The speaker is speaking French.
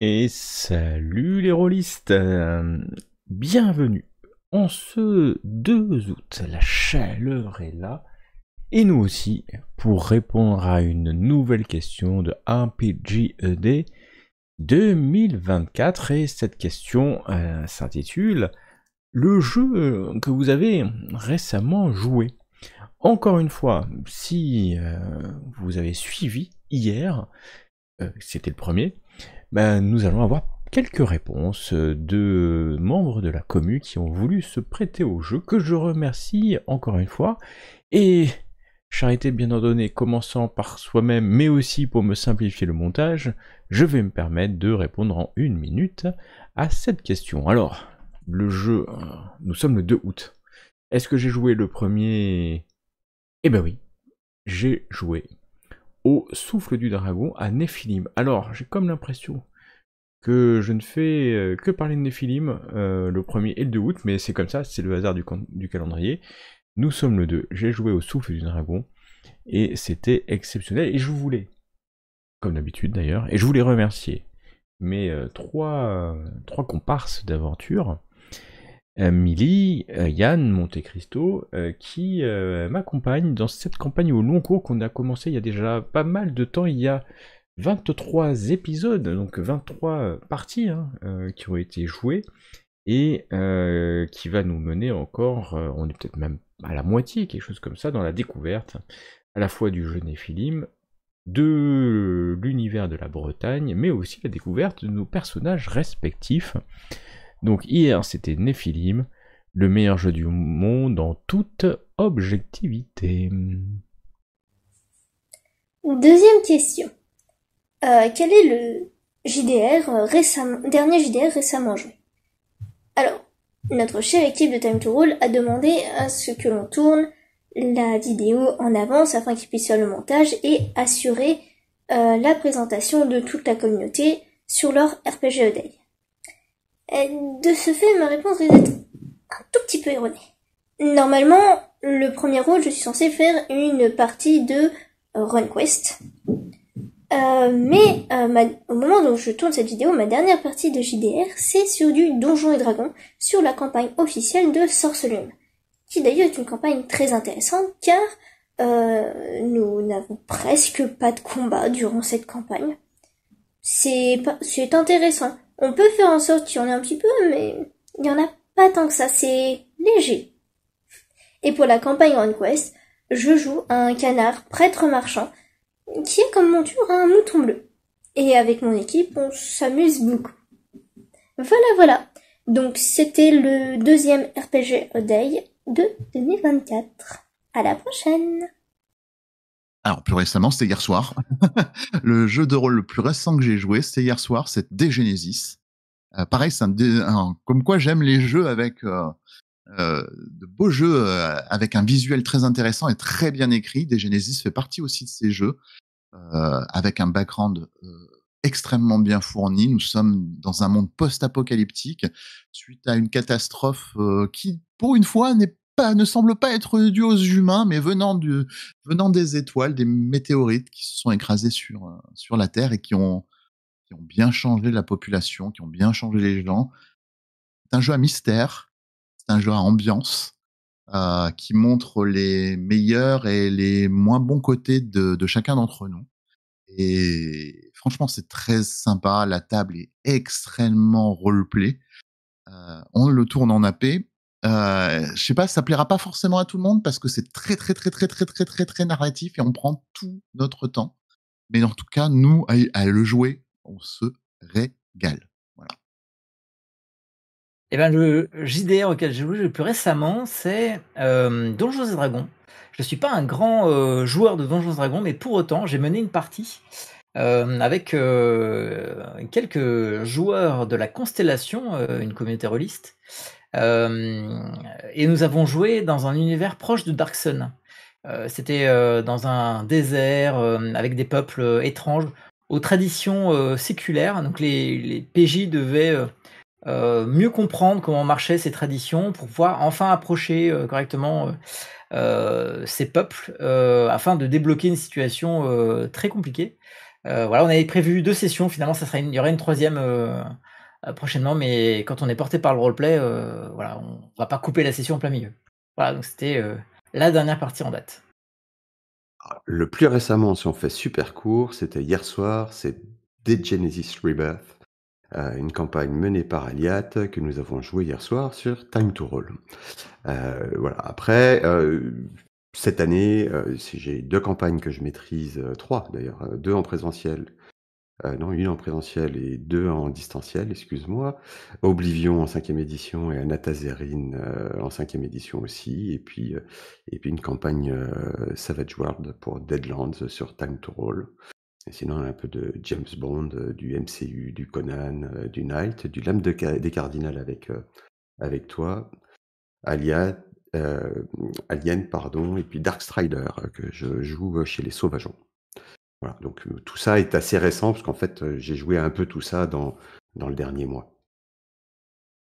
Et salut les rôlistes euh, Bienvenue en ce 2 août, la chaleur est là, et nous aussi, pour répondre à une nouvelle question de RPGED 2024, et cette question euh, s'intitule Le jeu que vous avez récemment joué. Encore une fois, si euh, vous avez suivi hier, c'était le premier, ben, nous allons avoir quelques réponses de membres de la commune qui ont voulu se prêter au jeu, que je remercie encore une fois. Et charité bien ordonnée, commençant par soi-même, mais aussi pour me simplifier le montage, je vais me permettre de répondre en une minute à cette question. Alors, le jeu, euh, nous sommes le 2 août. Est-ce que j'ai joué le premier Eh ben oui, j'ai joué au souffle du dragon à Nephilim. Alors, j'ai comme l'impression que je ne fais euh, que parler de Nephilim euh, le 1er et le 2 août, mais c'est comme ça, c'est le hasard du, calendrier. Nous sommes le 2, j'ai joué au souffle du dragon, et c'était exceptionnel, et je voulais, comme d'habitude d'ailleurs, et je voulais remercier mes euh, trois, trois comparses d'aventure, Milly, euh, Yann Montecristo, euh, qui euh, m'accompagne dans cette campagne au long cours qu'on a commencé il y a déjà pas mal de temps. Il y a 23 épisodes, donc 23 parties hein, qui ont été jouées et qui va nous mener encore, on est peut-être même à la moitié, quelque chose comme ça, dans la découverte à la fois du jeune Néphilim, de l'univers de la Bretagne, mais aussi la découverte de nos personnages respectifs. Donc hier, c'était Nephilim, le meilleur jeu du monde en toute objectivité. Deuxième question. Euh, quel est le JDR euh, récemment, dernier JDR récemment joué Alors, notre chère équipe de Time to Roll a demandé à ce que l'on tourne la vidéo en avance afin qu'il puisse faire le montage et assurer euh, la présentation de toute la communauté sur leur RPG e Day. Euh, de ce fait, ma réponse est d'être un tout petit peu erronée. Normalement, le premier rôle, je suis censé faire une partie de RunQuest. Euh, mais euh, au moment où je tourne cette vidéo, ma dernière partie de JDR, c'est sur du Donjon et Dragon, sur la campagne officielle de Sorcelume, qui d'ailleurs est une campagne très intéressante car euh, nous n'avons presque pas de combat durant cette campagne. C'est c'est intéressant. On peut faire en sorte qu'il y en ait un petit peu, mais il n'y en a pas tant que ça, c'est léger. Et pour la campagne en Quest, je joue un canard prêtre marchand qui est comme monture un mouton bleu. Et avec mon équipe, on s'amuse beaucoup. Voilà, voilà. Donc c'était le deuxième RPG Day de 2024. À la prochaine! Alors plus récemment, c'était hier soir. le jeu de rôle le plus récent que j'ai joué, c'était hier soir, c'est Degenesis, euh, pareil, c'est un, comme quoi j'aime les jeux avec euh, euh, de beaux jeux avec un visuel très intéressant et très bien écrit. Degenesis fait partie aussi de ces jeux avec un background extrêmement bien fourni. Nous sommes dans un monde post-apocalyptique suite à une catastrophe qui, pour une fois, n'est ne semble pas être dû aux humains, mais venant, des étoiles, des météorites qui se sont écrasées sur, euh, la Terre et qui ont, bien changé la population, qui ont bien changé les gens. C'est un jeu à mystère, c'est un jeu à ambiance. Euh, qui montre les meilleurs et les moins bons côtés de, chacun d'entre nous. Et franchement, c'est très sympa. La table est extrêmement roleplay. Euh, on le tourne en AP euh, je sais pas, ça plaira pas forcément à tout le monde parce que c'est très très très très très très très très narratif et on prend tout notre temps. Mais en tout cas, nous à, le jouer, on se régale. Et eh ben le JDR auquel j'ai joué le plus récemment, c'est euh, Donjons et Dragons. Je suis pas un grand euh, joueur de Donjons et Dragons, mais pour autant, j'ai mené une partie. avec quelques joueurs de la Constellation, une communauté rôliste, euh, et nous avons joué dans un univers proche de Dark Sun. Euh, c'était euh, dans un désert avec des peuples étranges aux traditions séculaires. Donc les, PJ devaient mieux comprendre comment marchaient ces traditions pour pouvoir enfin approcher correctement ces peuples afin de débloquer une situation très compliquée. voilà, on avait prévu deux sessions, finalement, ça sera il y aura une troisième euh, prochainement, mais quand on est porté par le roleplay, euh, voilà, on va pas couper la session en plein milieu. Voilà, donc c'était euh, la dernière partie en date. Ah, le plus récemment, si on fait super court, c'était hier soir, c'est Dead Genesis Rebirth, une campagne menée par Aliat que nous avons jouée hier soir sur Time to Roll. voilà. Après, cette année, j'ai deux campagnes que je maîtrise, trois d'ailleurs, deux en présentiel euh, non, une en présentiel et deux en distanciel, excuse-moi. Oblivion en cinquième édition et Anatazerine euh, en cinquième édition aussi. Et puis, euh, et puis une campagne Savage World pour Deadlands sur Time to Roll. Et sinon, un peu de James Bond, du MCU, du Conan, du Knight, du Lame de des Cardinals avec, avec toi, Alien, pardon, et puis Dark Strider que je joue chez les Sauvageons. Donc euh, tout ça est assez récent parce qu'en fait euh, j'ai joué un peu tout ça dans, dans le dernier mois.